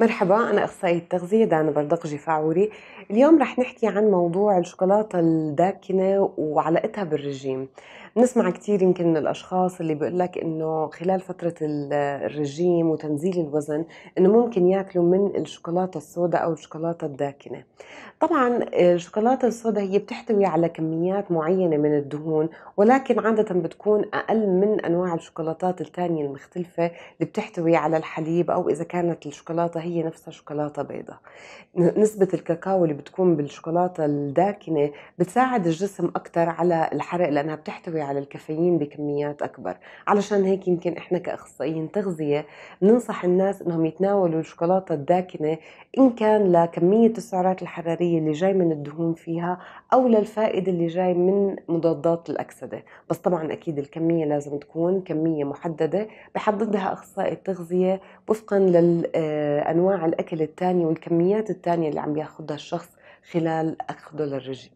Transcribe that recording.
مرحبا أنا أخصائية تغذية دانا بردقجي فاعوري اليوم رح نحكي عن موضوع الشوكولاتة الداكنة وعلاقتها بالرجيم بنسمع كثير يمكن من الاشخاص اللي بيقول لك انه خلال فتره الرجيم وتنزيل الوزن انه ممكن ياكلوا من الشوكولاته السوداء او الشوكولاته الداكنه. طبعا آه، الشوكولاته السوداء هي بتحتوي على كميات معينه من الدهون ولكن عاده بتكون اقل من انواع الشوكولاتات الثانيه المختلفه اللي بتحتوي على الحليب او اذا كانت الشوكولاته هي نفسها شوكولاته بيضاء. نسبه الكاكاو اللي بتكون بالشوكولاته الداكنه بتساعد الجسم اكثر على الحرق لانها بتحتوي على الكافيين بكميات اكبر علشان هيك يمكن احنا كاخصائيين تغذيه بننصح الناس انهم يتناولوا الشوكولاته الداكنه ان كان لكميه السعرات الحراريه اللي جاي من الدهون فيها او للفائده اللي جاي من مضادات الاكسده بس طبعا اكيد الكميه لازم تكون كميه محدده بحددها اخصائي التغذيه وفقا لانواع آه، الاكل الثانيه والكميات الثانيه اللي عم ياخذها الشخص خلال اخذه للرجيم